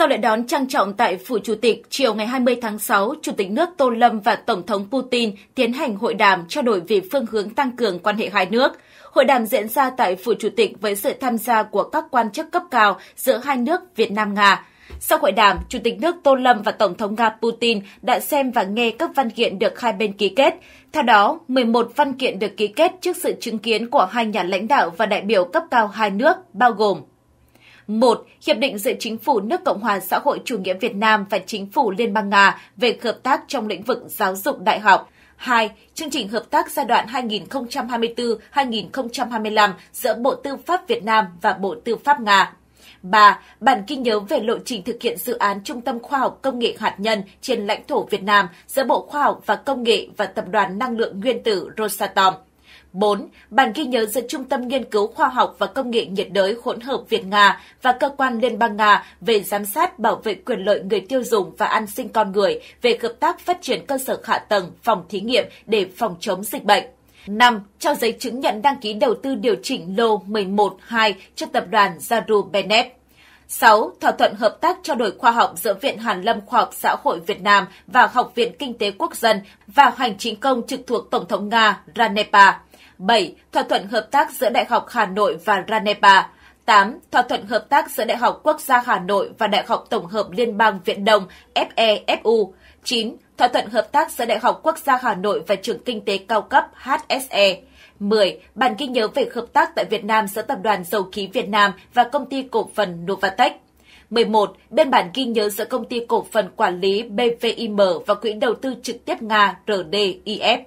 Sau lễ đón trang trọng tại Phủ Chủ tịch, chiều ngày 20 tháng 6, Chủ tịch nước Tô Lâm và Tổng thống Putin tiến hành hội đàm trao đổi về phương hướng tăng cường quan hệ hai nước. Hội đàm diễn ra tại Phủ Chủ tịch với sự tham gia của các quan chức cấp cao giữa hai nước Việt Nam-Nga. Sau hội đàm, Chủ tịch nước Tô Lâm và Tổng thống Nga Putin đã xem và nghe các văn kiện được hai bên ký kết. Theo đó, 11 văn kiện được ký kết trước sự chứng kiến của hai nhà lãnh đạo và đại biểu cấp cao hai nước, bao gồm 1. Hiệp định giữa chính phủ nước Cộng hòa xã hội chủ nghĩa Việt Nam và chính phủ Liên bang Nga về hợp tác trong lĩnh vực giáo dục đại học. 2. Chương trình hợp tác giai đoạn 2024-2025 giữa Bộ Tư pháp Việt Nam và Bộ Tư pháp Nga. 3. Bản ghi nhớ về lộ trình thực hiện dự án Trung tâm Khoa học Công nghệ Hạt nhân trên lãnh thổ Việt Nam giữa Bộ Khoa học và Công nghệ và Tập đoàn Năng lượng Nguyên tử Rosatom. 4. Bản ghi nhớ giữa Trung tâm Nghiên cứu Khoa học và Công nghệ nhiệt đới hỗn hợp Việt-Nga và Cơ quan Liên bang Nga về giám sát bảo vệ quyền lợi người tiêu dùng và an sinh con người về hợp tác phát triển cơ sở hạ tầng, phòng thí nghiệm để phòng chống dịch bệnh. 5. Trao giấy chứng nhận đăng ký đầu tư điều chỉnh lô 11-2 cho tập đoàn Zaru Bennett. 6. Thỏa thuận hợp tác trao đổi khoa học giữa Viện Hàn lâm Khoa học Xã hội Việt Nam và Học viện Kinh tế Quốc dân và Hành chính công trực thuộc Tổng thống Nga Ranepa. 7. Thỏa thuận hợp tác giữa Đại học Hà Nội và Ranepa. 8. Thỏa thuận hợp tác giữa Đại học Quốc gia Hà Nội và Đại học Tổng hợp Liên bang Viện Đông FEFU. 9. Thỏa thuận hợp tác giữa Đại học Quốc gia Hà Nội và Trường Kinh tế Cao cấp HSE. 10. Bản ghi nhớ về hợp tác tại Việt Nam giữa Tập đoàn Dầu khí Việt Nam và Công ty Cổ phần Novatech. 11. bên bản ghi nhớ giữa Công ty Cổ phần Quản lý BVIM và Quỹ Đầu tư Trực tiếp Nga RDIF.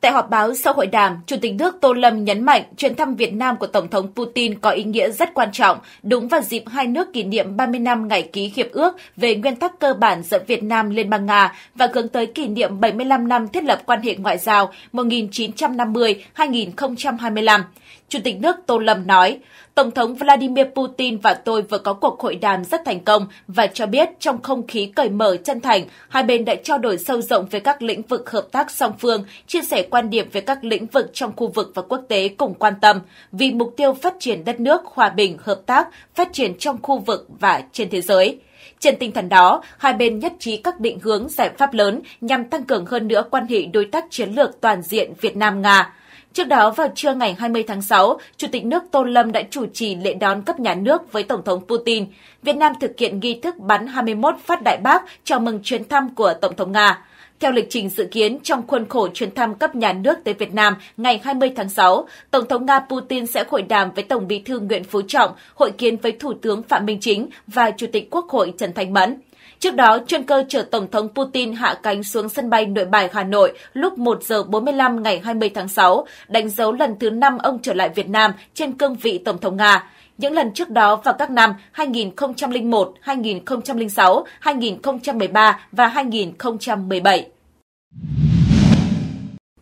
Tại họp báo sau hội đàm, Chủ tịch nước Tô Lâm nhấn mạnh chuyến thăm Việt Nam của Tổng thống Putin có ý nghĩa rất quan trọng, đúng vào dịp hai nước kỷ niệm 30 năm ngày ký hiệp ước về nguyên tắc cơ bản giữa Việt Nam Liên bang Nga và hướng tới kỷ niệm 75 năm thiết lập quan hệ ngoại giao 1950-2025. Chủ tịch nước Tô Lâm nói, Tổng thống Vladimir Putin và tôi vừa có cuộc hội đàm rất thành công và cho biết trong không khí cởi mở chân thành, hai bên đã trao đổi sâu rộng về các lĩnh vực hợp tác song phương, chia sẻ quan điểm về các lĩnh vực trong khu vực và quốc tế cùng quan tâm, vì mục tiêu phát triển đất nước hòa bình, hợp tác, phát triển trong khu vực và trên thế giới. Trên tinh thần đó, hai bên nhất trí các định hướng giải pháp lớn nhằm tăng cường hơn nữa quan hệ đối tác chiến lược toàn diện Việt Nam-Nga Trước đó vào trưa ngày 20 tháng 6, Chủ tịch nước Tô Lâm đã chủ trì lễ đón cấp nhà nước với Tổng thống Putin. Việt Nam thực hiện nghi thức bắn 21 phát đại bác chào mừng chuyến thăm của Tổng thống Nga. Theo lịch trình dự kiến, trong khuôn khổ chuyến thăm cấp nhà nước tới Việt Nam ngày 20 tháng 6, Tổng thống Nga Putin sẽ hội đàm với Tổng bí thư Nguyễn Phú Trọng, hội kiến với Thủ tướng Phạm Minh Chính và Chủ tịch Quốc hội Trần Thanh Mẫn. Trước đó, chuyên cơ chở Tổng thống Putin hạ cánh xuống sân bay Nội Bài Hà Nội lúc 1 giờ 45 ngày 20 tháng 6, đánh dấu lần thứ 5 ông trở lại Việt Nam trên cương vị Tổng thống Nga. Những lần trước đó vào các năm 2001, 2006, 2013 và 2017.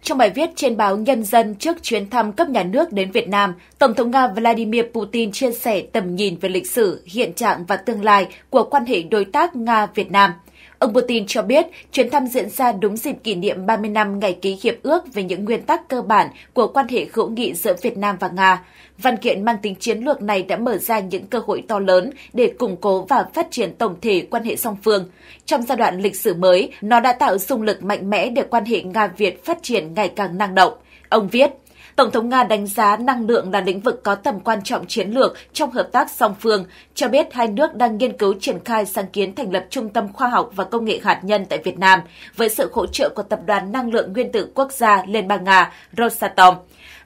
Trong bài viết trên báo Nhân dân trước chuyến thăm cấp nhà nước đến Việt Nam, Tổng thống Nga Vladimir Putin chia sẻ tầm nhìn về lịch sử, hiện trạng và tương lai của quan hệ đối tác Nga-Việt Nam – Ông Putin cho biết chuyến thăm diễn ra đúng dịp kỷ niệm 30 năm ngày ký hiệp ước về những nguyên tắc cơ bản của quan hệ hữu nghị giữa Việt Nam và Nga. Văn kiện mang tính chiến lược này đã mở ra những cơ hội to lớn để củng cố và phát triển tổng thể quan hệ song phương. Trong giai đoạn lịch sử mới, nó đã tạo xung lực mạnh mẽ để quan hệ Nga-Việt phát triển ngày càng năng động. Ông viết, Tổng thống Nga đánh giá năng lượng là lĩnh vực có tầm quan trọng chiến lược trong hợp tác song phương, cho biết hai nước đang nghiên cứu triển khai sáng kiến thành lập Trung tâm Khoa học và Công nghệ hạt nhân tại Việt Nam với sự hỗ trợ của Tập đoàn Năng lượng Nguyên tử Quốc gia Liên bang Nga Rosatom.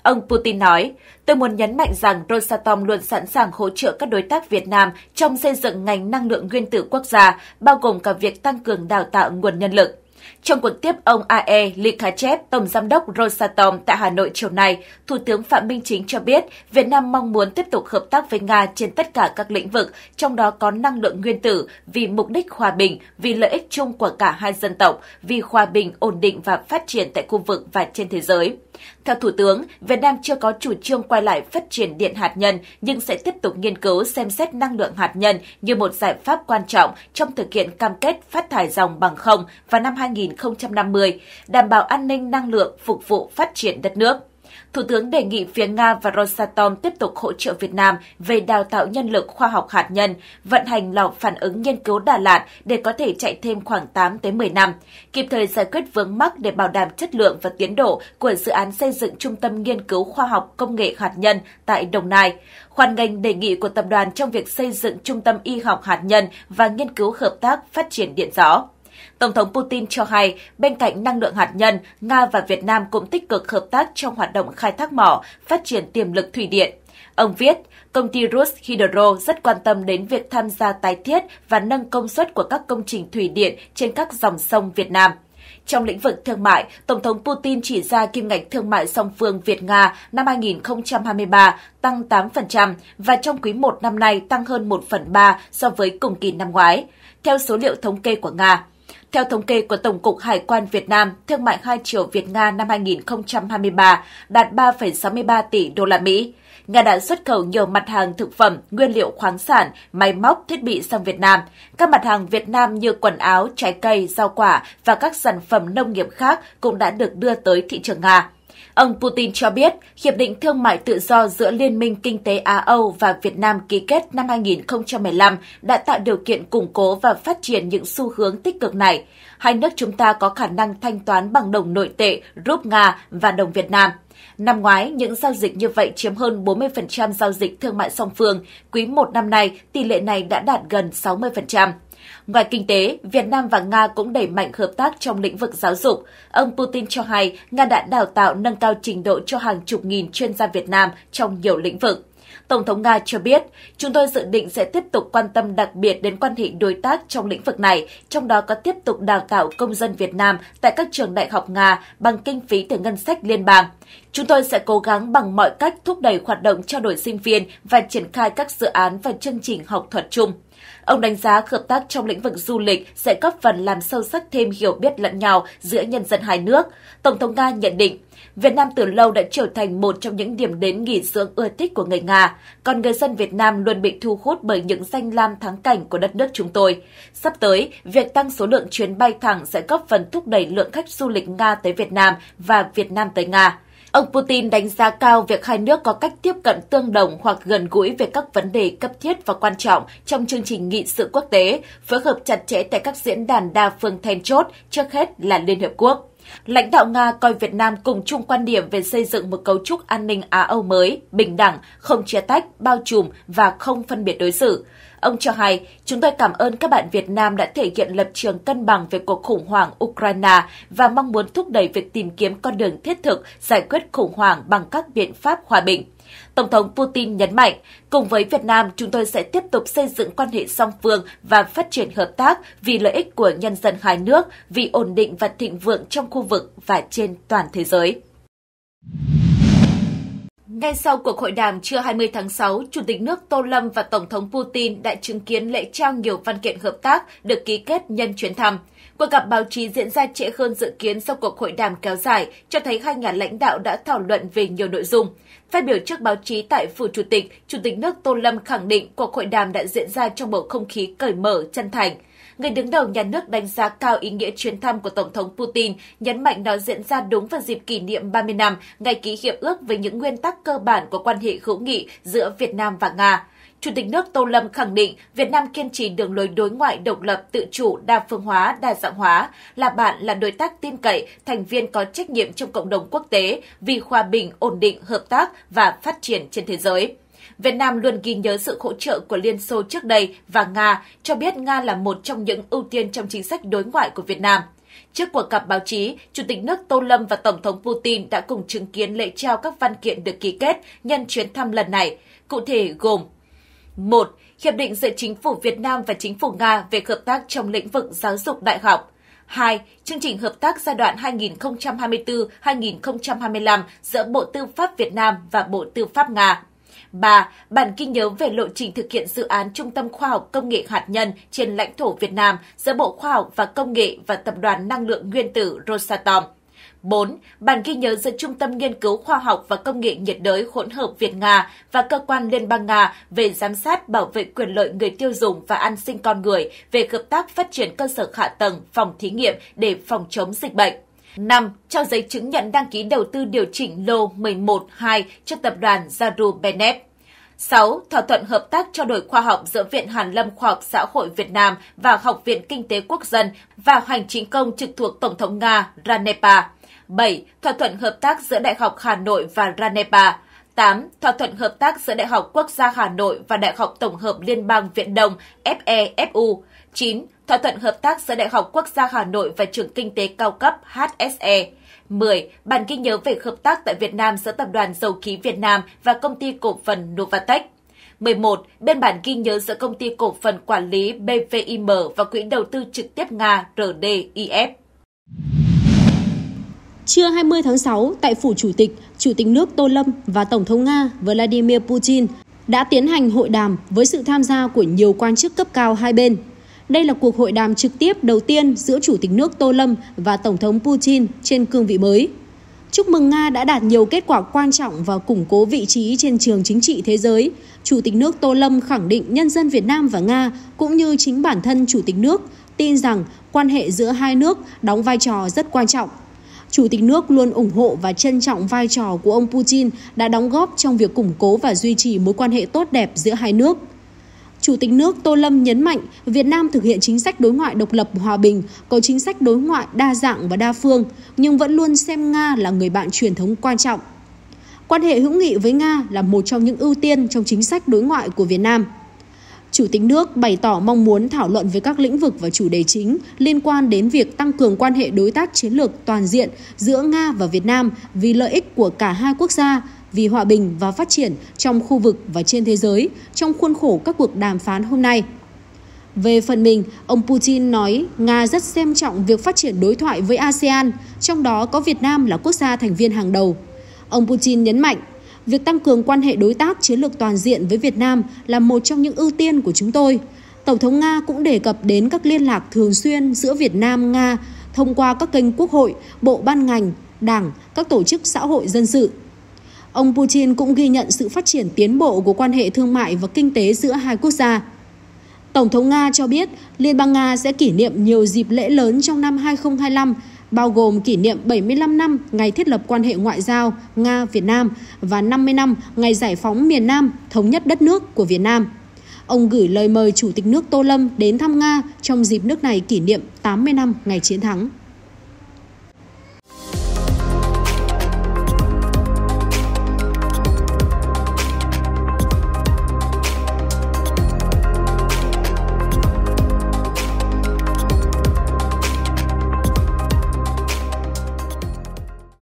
Ông Putin nói, tôi muốn nhấn mạnh rằng Rosatom luôn sẵn sàng hỗ trợ các đối tác Việt Nam trong xây dựng ngành năng lượng nguyên tử quốc gia, bao gồm cả việc tăng cường đào tạo nguồn nhân lực. Trong cuộc tiếp ông A.E. Likachev, Tổng Giám đốc Rosatom tại Hà Nội chiều nay, Thủ tướng Phạm Minh Chính cho biết Việt Nam mong muốn tiếp tục hợp tác với Nga trên tất cả các lĩnh vực, trong đó có năng lượng nguyên tử, vì mục đích hòa bình, vì lợi ích chung của cả hai dân tộc, vì hòa bình, ổn định và phát triển tại khu vực và trên thế giới. Theo Thủ tướng, Việt Nam chưa có chủ trương quay lại phát triển điện hạt nhân nhưng sẽ tiếp tục nghiên cứu xem xét năng lượng hạt nhân như một giải pháp quan trọng trong thực hiện cam kết phát thải dòng bằng không vào năm 2050, đảm bảo an ninh năng lượng phục vụ phát triển đất nước. Thủ tướng đề nghị phía Nga và Rosatom tiếp tục hỗ trợ Việt Nam về đào tạo nhân lực khoa học hạt nhân, vận hành lò phản ứng nghiên cứu Đà Lạt để có thể chạy thêm khoảng 8 tới 10 năm, kịp thời giải quyết vướng mắc để bảo đảm chất lượng và tiến độ của dự án xây dựng trung tâm nghiên cứu khoa học công nghệ hạt nhân tại Đồng Nai. Hoàn ngành đề nghị của tập đoàn trong việc xây dựng trung tâm y học hạt nhân và nghiên cứu hợp tác phát triển điện gió. Tổng thống Putin cho hay, bên cạnh năng lượng hạt nhân, Nga và Việt Nam cũng tích cực hợp tác trong hoạt động khai thác mỏ, phát triển tiềm lực thủy điện. Ông viết, công ty Rus Hydro rất quan tâm đến việc tham gia tái thiết và nâng công suất của các công trình thủy điện trên các dòng sông Việt Nam. Trong lĩnh vực thương mại, Tổng thống Putin chỉ ra kim ngạch thương mại song phương Việt-Nga năm 2023 tăng 8% và trong quý 1 năm nay tăng hơn 1 phần 3 so với cùng kỳ năm ngoái, theo số liệu thống kê của Nga. Theo thống kê của Tổng cục Hải quan Việt Nam, thương mại hai triệu Việt-Nga năm 2023 đạt 3,63 tỷ đô la Mỹ. Nga đã xuất khẩu nhiều mặt hàng thực phẩm, nguyên liệu khoáng sản, máy móc, thiết bị sang Việt Nam. Các mặt hàng Việt Nam như quần áo, trái cây, rau quả và các sản phẩm nông nghiệp khác cũng đã được đưa tới thị trường Nga. Ông Putin cho biết, Hiệp định Thương mại Tự do giữa Liên minh Kinh tế Á-Âu và Việt Nam ký kết năm 2015 đã tạo điều kiện củng cố và phát triển những xu hướng tích cực này. Hai nước chúng ta có khả năng thanh toán bằng đồng nội tệ, rúp Nga và đồng Việt Nam. Năm ngoái, những giao dịch như vậy chiếm hơn 40% giao dịch thương mại song phương. Quý một năm nay, tỷ lệ này đã đạt gần 60%. Ngoài kinh tế, Việt Nam và Nga cũng đẩy mạnh hợp tác trong lĩnh vực giáo dục. Ông Putin cho hay Nga đã đào tạo nâng cao trình độ cho hàng chục nghìn chuyên gia Việt Nam trong nhiều lĩnh vực. Tổng thống Nga cho biết, chúng tôi dự định sẽ tiếp tục quan tâm đặc biệt đến quan hệ đối tác trong lĩnh vực này, trong đó có tiếp tục đào tạo công dân Việt Nam tại các trường đại học Nga bằng kinh phí từ ngân sách liên bang. Chúng tôi sẽ cố gắng bằng mọi cách thúc đẩy hoạt động trao đổi sinh viên và triển khai các dự án và chương trình học thuật chung. Ông đánh giá hợp tác trong lĩnh vực du lịch sẽ góp phần làm sâu sắc thêm hiểu biết lẫn nhau giữa nhân dân hai nước. Tổng thống Nga nhận định, Việt Nam từ lâu đã trở thành một trong những điểm đến nghỉ dưỡng ưa thích của người Nga, còn người dân Việt Nam luôn bị thu hút bởi những danh lam thắng cảnh của đất nước chúng tôi. Sắp tới, việc tăng số lượng chuyến bay thẳng sẽ góp phần thúc đẩy lượng khách du lịch Nga tới Việt Nam và Việt Nam tới Nga. Ông Putin đánh giá cao việc hai nước có cách tiếp cận tương đồng hoặc gần gũi về các vấn đề cấp thiết và quan trọng trong chương trình nghị sự quốc tế, phối hợp chặt chẽ tại các diễn đàn đa phương then chốt, trước hết là Liên Hiệp Quốc. Lãnh đạo Nga coi Việt Nam cùng chung quan điểm về xây dựng một cấu trúc an ninh Á-Âu mới, bình đẳng, không chia tách, bao trùm và không phân biệt đối xử. Ông cho hay, chúng tôi cảm ơn các bạn Việt Nam đã thể hiện lập trường cân bằng về cuộc khủng hoảng Ukraine và mong muốn thúc đẩy việc tìm kiếm con đường thiết thực giải quyết khủng hoảng bằng các biện pháp hòa bình. Tổng thống Putin nhấn mạnh, cùng với Việt Nam, chúng tôi sẽ tiếp tục xây dựng quan hệ song phương và phát triển hợp tác vì lợi ích của nhân dân hai nước, vì ổn định và thịnh vượng trong khu vực và trên toàn thế giới. Ngay sau cuộc hội đàm trưa 20 tháng 6, Chủ tịch nước Tô Lâm và Tổng thống Putin đã chứng kiến lễ trao nhiều văn kiện hợp tác được ký kết nhân chuyến thăm. Cuộc gặp báo chí diễn ra trễ hơn dự kiến sau cuộc hội đàm kéo dài, cho thấy hai nhà lãnh đạo đã thảo luận về nhiều nội dung. Phát biểu trước báo chí tại Phủ Chủ tịch, Chủ tịch nước Tô Lâm khẳng định cuộc hội đàm đã diễn ra trong bầu không khí cởi mở, chân thành – người đứng đầu nhà nước đánh giá cao ý nghĩa chuyến thăm của Tổng thống Putin, nhấn mạnh nó diễn ra đúng vào dịp kỷ niệm 30 năm ngày ký hiệp ước về những nguyên tắc cơ bản của quan hệ hữu nghị giữa Việt Nam và Nga. Chủ tịch nước Tô Lâm khẳng định Việt Nam kiên trì đường lối đối ngoại độc lập, tự chủ, đa phương hóa, đa dạng hóa, là bạn, là đối tác tin cậy, thành viên có trách nhiệm trong cộng đồng quốc tế vì hòa bình, ổn định, hợp tác và phát triển trên thế giới. Việt Nam luôn ghi nhớ sự hỗ trợ của Liên Xô trước đây và Nga, cho biết Nga là một trong những ưu tiên trong chính sách đối ngoại của Việt Nam. Trước cuộc gặp báo chí, Chủ tịch nước Tô Lâm và Tổng thống Putin đã cùng chứng kiến lễ trao các văn kiện được ký kết nhân chuyến thăm lần này, cụ thể gồm một Hiệp định giữa chính phủ Việt Nam và chính phủ Nga về hợp tác trong lĩnh vực giáo dục đại học. 2. Chương trình hợp tác giai đoạn 2024-2025 giữa Bộ Tư pháp Việt Nam và Bộ Tư pháp Nga. 3. Bản ghi nhớ về lộ trình thực hiện dự án Trung tâm Khoa học Công nghệ Hạt nhân trên lãnh thổ Việt Nam giữa Bộ Khoa học và Công nghệ và Tập đoàn Năng lượng Nguyên tử Rosatom. 4. Bản ghi nhớ giữa Trung tâm Nghiên cứu Khoa học và Công nghệ nhiệt đới hỗn hợp Việt-Nga và Cơ quan Liên bang Nga về giám sát bảo vệ quyền lợi người tiêu dùng và an sinh con người về hợp tác phát triển cơ sở hạ tầng, phòng thí nghiệm để phòng chống dịch bệnh. 5. Trao giấy chứng nhận đăng ký đầu tư điều chỉnh lô 112 cho tập đoàn Zaru Benep. 6. Thỏa thuận hợp tác trao đổi khoa học giữa Viện Hàn Lâm Khoa học Xã hội Việt Nam và Học viện Kinh tế Quốc dân và Hành chính công trực thuộc Tổng thống Nga Ranepa. 7. Thỏa thuận hợp tác giữa Đại học Hà Nội và Ranepa. 8. Thỏa thuận hợp tác giữa Đại học Quốc gia Hà Nội và Đại học Tổng hợp Liên bang Viện Đông FEFU. 9 thỏa thuận hợp tác giữa Đại học Quốc gia Hà Nội và Trường Kinh tế Cao cấp HSE. 10. Bản ghi nhớ về hợp tác tại Việt Nam giữa Tập đoàn Dầu khí Việt Nam và Công ty Cổ phần Novatech. 11. bên bản ghi nhớ giữa Công ty Cổ phần Quản lý BVIM và Quỹ đầu tư trực tiếp Nga RDIF. Trưa 20 tháng 6, tại Phủ Chủ tịch, Chủ tịch nước Tô Lâm và Tổng thống Nga Vladimir Putin đã tiến hành hội đàm với sự tham gia của nhiều quan chức cấp cao hai bên. Đây là cuộc hội đàm trực tiếp đầu tiên giữa Chủ tịch nước Tô Lâm và Tổng thống Putin trên cương vị mới. Chúc mừng Nga đã đạt nhiều kết quả quan trọng và củng cố vị trí trên trường chính trị thế giới. Chủ tịch nước Tô Lâm khẳng định nhân dân Việt Nam và Nga cũng như chính bản thân Chủ tịch nước tin rằng quan hệ giữa hai nước đóng vai trò rất quan trọng. Chủ tịch nước luôn ủng hộ và trân trọng vai trò của ông Putin đã đóng góp trong việc củng cố và duy trì mối quan hệ tốt đẹp giữa hai nước. Chủ tịch nước Tô Lâm nhấn mạnh Việt Nam thực hiện chính sách đối ngoại độc lập hòa bình, có chính sách đối ngoại đa dạng và đa phương, nhưng vẫn luôn xem Nga là người bạn truyền thống quan trọng. Quan hệ hữu nghị với Nga là một trong những ưu tiên trong chính sách đối ngoại của Việt Nam. Chủ tịch nước bày tỏ mong muốn thảo luận về các lĩnh vực và chủ đề chính liên quan đến việc tăng cường quan hệ đối tác chiến lược toàn diện giữa Nga và Việt Nam vì lợi ích của cả hai quốc gia, vì hòa bình và phát triển trong khu vực và trên thế giới trong khuôn khổ các cuộc đàm phán hôm nay. Về phần mình, ông Putin nói Nga rất xem trọng việc phát triển đối thoại với ASEAN, trong đó có Việt Nam là quốc gia thành viên hàng đầu. Ông Putin nhấn mạnh, việc tăng cường quan hệ đối tác chiến lược toàn diện với Việt Nam là một trong những ưu tiên của chúng tôi. Tổng thống Nga cũng đề cập đến các liên lạc thường xuyên giữa Việt Nam-Nga thông qua các kênh quốc hội, bộ ban ngành, đảng, các tổ chức xã hội dân sự Ông Putin cũng ghi nhận sự phát triển tiến bộ của quan hệ thương mại và kinh tế giữa hai quốc gia. Tổng thống Nga cho biết Liên bang Nga sẽ kỷ niệm nhiều dịp lễ lớn trong năm 2025, bao gồm kỷ niệm 75 năm ngày thiết lập quan hệ ngoại giao Nga-Việt Nam và 50 năm ngày giải phóng miền Nam, thống nhất đất nước của Việt Nam. Ông gửi lời mời Chủ tịch nước Tô Lâm đến thăm Nga trong dịp nước này kỷ niệm 80 năm ngày chiến thắng.